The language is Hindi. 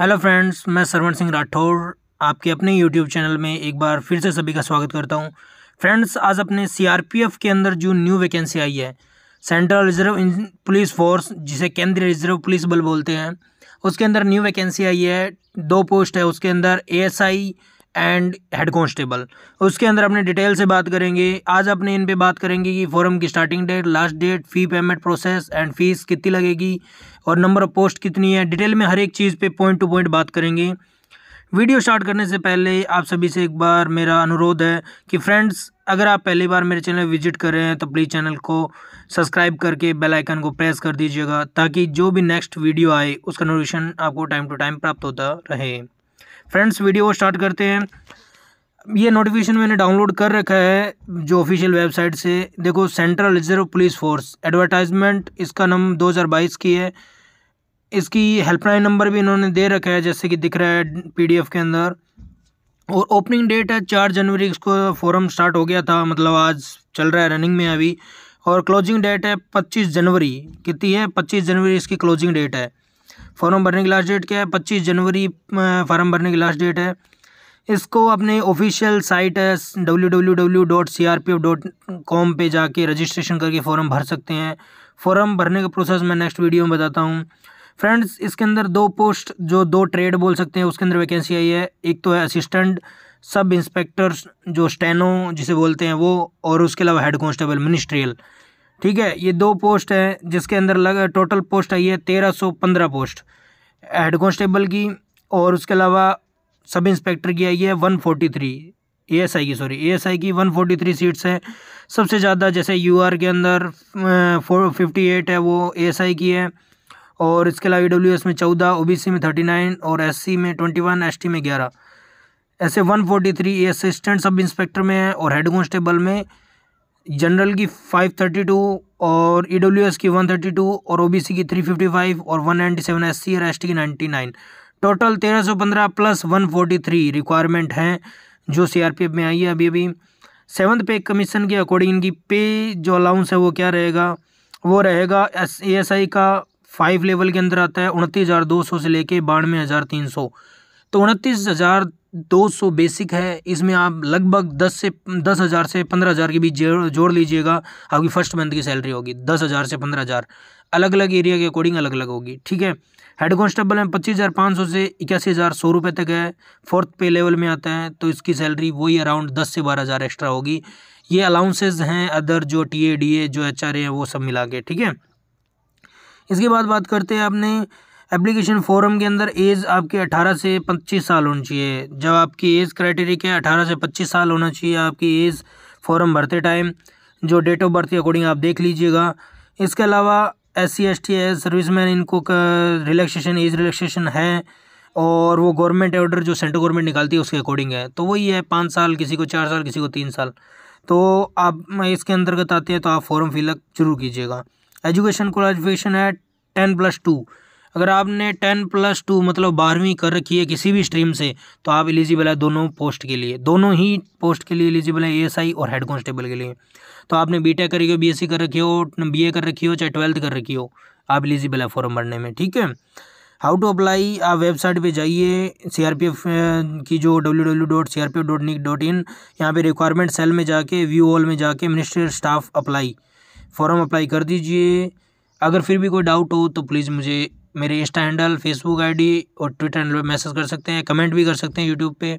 हेलो फ्रेंड्स मैं सरवण सिंह राठौर आपके अपने यूट्यूब चैनल में एक बार फिर से सभी का स्वागत करता हूं फ्रेंड्स आज अपने सीआरपीएफ के अंदर जो न्यू वैकेंसी आई है सेंट्रल रिजर्व पुलिस फोर्स जिसे केंद्रीय रिजर्व पुलिस बल बोलते हैं उसके अंदर न्यू वैकेंसी आई है दो पोस्ट है उसके अंदर ए एंड हेड कॉन्स्टेबल उसके अंदर अपने डिटेल से बात करेंगे आज अपने इन पे बात करेंगे कि फॉरम की starting date last date fee payment process and fees कितनी लगेगी और नंबर ऑफ पोस्ट कितनी है डिटेल में हर एक चीज़ पे पॉइंट टू पॉइंट बात करेंगे वीडियो स्टार्ट करने से पहले आप सभी से एक बार मेरा अनुरोध है कि फ्रेंड्स अगर आप पहली बार मेरे चैनल विजिट कर रहे हैं तो प्लीज़ चैनल को सब्सक्राइब करके बेल आइकन को प्रेस कर दीजिएगा ताकि जो भी नेक्स्ट वीडियो आए उसका नोटिफिकेशन आपको टाइम टू टाइम प्राप्त होता रहे फ्रेंड्स वीडियो स्टार्ट करते हैं ये नोटिफिकेशन मैंने डाउनलोड कर रखा है जो ऑफिशियल वेबसाइट से देखो central reserve police force advertisement इसका नम 2022 की है इसकी हेल्पलाइन नंबर भी इन्होंने दे रखा है जैसे कि दिख रहा है पीडीएफ के अंदर और ओपनिंग डेट है चार जनवरी इसको फोरम स्टार्ट हो गया था मतलब आज चल रहा है रनिंग में अभी और क्लोजिंग डेट है पच्चीस जनवरी कितनी है पच्चीस जनवरी इसकी क्लोजिंग डेट है फॉर्म भरने की लास्ट डेट क्या है पच्चीस जनवरी फॉर्म भरने की लास्ट डेट है इसको अपने ऑफिशियल साइट है W W W dot C R P F dot com पर जाके रजिस्ट्रेशन करके फॉर्म भर सकते हैं फॉर्म भरने का प्रोसेस मैं नेक्स्ट वीडियो में बताता हूँ फ्रेंड्स इसके अंदर दो पोस्ट जो दो ट्रेड बोल सकते हैं उसके अंदर वैकेंसी आई है एक तो है असिस्टेंट सब इंस्पेक्टर जो स्टेनो जिसे बोलते हैं वो और उसके अलावा हेड कॉन्स्टेबल मिनिस्ट्रियल ठीक है ये दो पोस्ट हैं जिसके अंदर लग टोटल पोस्ट आई है तेरह सौ पंद्रह पोस्ट हेड कॉन्स्टेबल की और उसके अलावा सब इंस्पेक्टर की आई है one forty three A S I की सॉरी ए एस आई की वन फोर्टी थ्री सीट्स हैं सबसे ज़्यादा जैसे यू आर के अंदर फोर फिफ्टी एट है वो ए एस आई की है और इसके अलावा ई डब्ल्यू एस में चौदह ओ बी सी में थर्टी नाइन और एस सी में ट्वेंटी वन एस टी में ग्यारह ऐसे one forty three assistant sub inspector में है और हेड कॉन्स्टेबल में जनरल की 532 और ई e की 132 और ओबीसी की 355 और 197 नाइन्टी सेवन एस सी और एस की 99 टोटल 1315 प्लस 143 रिक्वायरमेंट हैं जो सीआरपीएफ में आई है अभी अभी सेवन्थ पे कमीशन के अकॉर्डिंग इनकी पे जो अलाउंस है वो क्या रहेगा वो रहेगा एस ए एस आई का फाइव लेवल के अंदर आता है उनतीस हज़ार दो सौ से लेके बानवे हज़ार तीन सौ तो उनतीस हज़ार दो सौ बेसिक है इसमें आप लगभग दस से दस हज़ार से पंद्रह हज़ार के बीच जोड़ लीजिएगा आपकी फर्स्ट मंथ की सैलरी होगी दस हज़ार से पंद्रह हज़ार अलग अलग एरिया के अकॉर्डिंग अलग अलग होगी ठीक है हेड कॉन्स्टेबल में पच्चीस हज़ार पाँच सौ से इक्यासी हज़ार सौ रुपये तक है फोर्थ पे लेवल में आता है तो इसकी सैलरी वही अराउंड दस से बारह हज़ार एक्स्ट्रा होगी ये अलाउंसेज हैं अदर जो टी ए डी ए जो एच आर ए हैं वो सब मिला के ठीक है इसके बाद बात करते हैं आपने एप्लीकेशन फॉरम के अंदर एज आपकी 18 से 25 साल होनी चाहिए जब आपकी एज क्राइटेरिया क्या है 18 से 25 साल होना चाहिए आपकी एज फॉरम भरते टाइम जो डेट ऑफ बर्थ के अकॉर्डिंग आप देख लीजिएगा इसके अलावा S C S T S man इनको रिलैक्सेशन एज रिलैक्सेशन है और वो गवर्नमेंट ऑर्डर जो सेंट्रल गवर्नमेंट निकालती है उसके अकॉर्डिंग है तो वही है पाँच साल किसी को चार साल किसी को तीन साल तो आप इसके अंतर्गत आते हैं तो आप फॉर्म फिलअप जरूर कीजिएगा एजुकेशन क्वालिफिकेशन है टेन प्लस टू अगर आपने टेन प्लस टू मतलब बारहवीं कर रखी है किसी भी स्ट्रीम से तो आप एलिजिबल है दोनों पोस्ट के लिए दोनों ही पोस्ट के लिए एलिजिबल है एएसआई और हेड कांस्टेबल के लिए तो आपने बीटेक करी हो बीएससी कर रखी हो बीए कर रखी हो चाहे ट्वेल्थ कर रखी हो आप एलिजिबल है फॉर्म भरने में ठीक है हाउ टू अप्लाई आप वेबसाइट पे जाइए एफ़ की जो W W dot C R P F dot nic dot in यहाँ पर रिक्वायरमेंट सेल में जाके व्यू हॉल में जाके ministry staff apply form apply कर दीजिए अगर फिर भी कोई डाउट हो तो प्लीज़ मुझे मेरे insta handle Facebook I D और ट्विटर हैंडल पर मैसेज कर सकते हैं कमेंट भी कर सकते हैं यूट्यूब पर